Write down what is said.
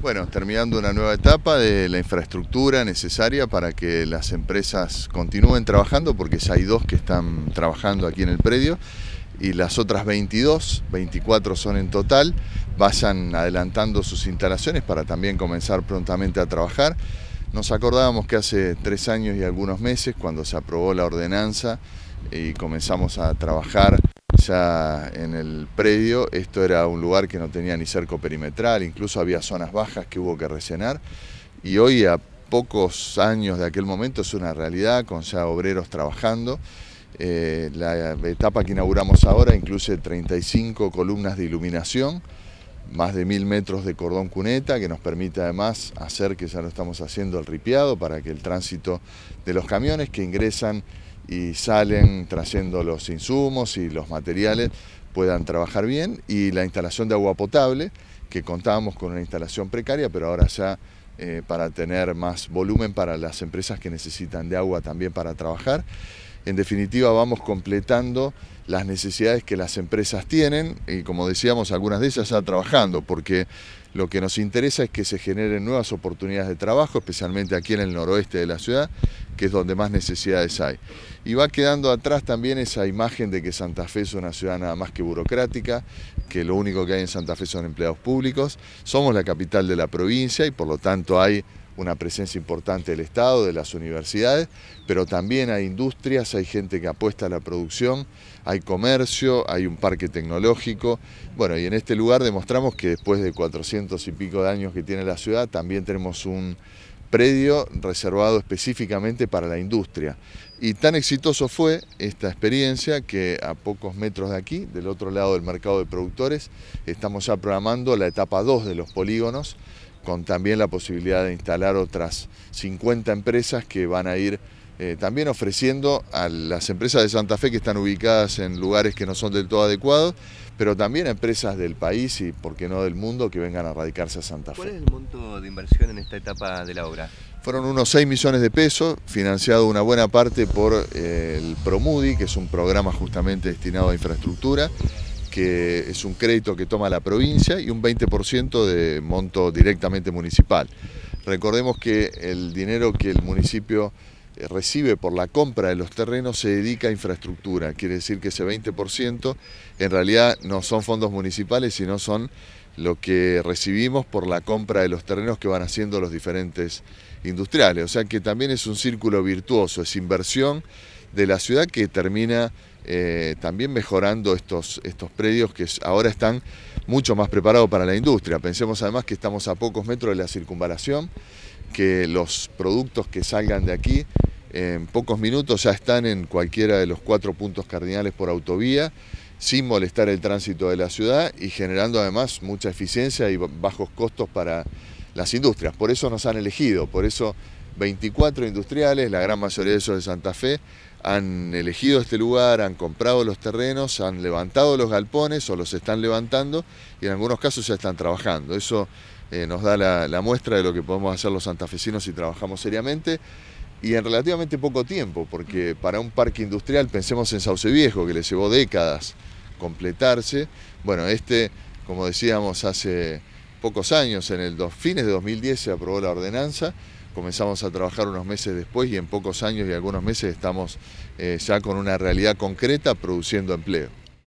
Bueno, terminando una nueva etapa de la infraestructura necesaria para que las empresas continúen trabajando, porque hay dos que están trabajando aquí en el predio y las otras 22, 24 son en total, vayan adelantando sus instalaciones para también comenzar prontamente a trabajar. Nos acordábamos que hace tres años y algunos meses, cuando se aprobó la ordenanza y comenzamos a trabajar ya en el predio. Esto era un lugar que no tenía ni cerco perimetral, incluso había zonas bajas que hubo que rellenar. Y hoy, a pocos años de aquel momento, es una realidad con ya obreros trabajando. Eh, la etapa que inauguramos ahora incluye 35 columnas de iluminación, más de mil metros de cordón cuneta, que nos permite además hacer, que ya lo estamos haciendo, el ripiado para que el tránsito de los camiones que ingresan y salen trayendo los insumos y los materiales puedan trabajar bien y la instalación de agua potable, que contábamos con una instalación precaria, pero ahora ya eh, para tener más volumen para las empresas que necesitan de agua también para trabajar. En definitiva, vamos completando las necesidades que las empresas tienen y como decíamos, algunas de ellas ya trabajando, porque lo que nos interesa es que se generen nuevas oportunidades de trabajo, especialmente aquí en el noroeste de la ciudad, que es donde más necesidades hay. Y va quedando atrás también esa imagen de que Santa Fe es una ciudad nada más que burocrática, que lo único que hay en Santa Fe son empleados públicos, somos la capital de la provincia y por lo tanto hay una presencia importante del Estado, de las universidades, pero también hay industrias, hay gente que apuesta a la producción, hay comercio, hay un parque tecnológico. Bueno, y en este lugar demostramos que después de 400 y pico de años que tiene la ciudad, también tenemos un, predio reservado específicamente para la industria. Y tan exitoso fue esta experiencia que a pocos metros de aquí, del otro lado del mercado de productores, estamos ya programando la etapa 2 de los polígonos, con también la posibilidad de instalar otras 50 empresas que van a ir eh, también ofreciendo a las empresas de Santa Fe que están ubicadas en lugares que no son del todo adecuados, pero también a empresas del país y, por qué no, del mundo que vengan a radicarse a Santa Fe. ¿Cuál es el monto de inversión en esta etapa de la obra? Fueron unos 6 millones de pesos, financiado una buena parte por eh, el PROMUDI, que es un programa justamente destinado a infraestructura, que es un crédito que toma la provincia y un 20% de monto directamente municipal. Recordemos que el dinero que el municipio recibe por la compra de los terrenos se dedica a infraestructura. Quiere decir que ese 20% en realidad no son fondos municipales, sino son lo que recibimos por la compra de los terrenos que van haciendo los diferentes industriales. O sea que también es un círculo virtuoso, es inversión de la ciudad que termina eh, también mejorando estos, estos predios que ahora están mucho más preparados para la industria. Pensemos además que estamos a pocos metros de la circunvalación, que los productos que salgan de aquí en pocos minutos ya están en cualquiera de los cuatro puntos cardinales por autovía, sin molestar el tránsito de la ciudad y generando además mucha eficiencia y bajos costos para las industrias. Por eso nos han elegido, por eso 24 industriales, la gran mayoría de ellos de Santa Fe, han elegido este lugar, han comprado los terrenos, han levantado los galpones o los están levantando y en algunos casos ya están trabajando. Eso eh, nos da la, la muestra de lo que podemos hacer los santafesinos si trabajamos seriamente y en relativamente poco tiempo, porque para un parque industrial, pensemos en Sauce Viejo, que le llevó décadas completarse, bueno, este, como decíamos hace pocos años, en el dos, fines de 2010 se aprobó la ordenanza, comenzamos a trabajar unos meses después y en pocos años y algunos meses estamos eh, ya con una realidad concreta produciendo empleo.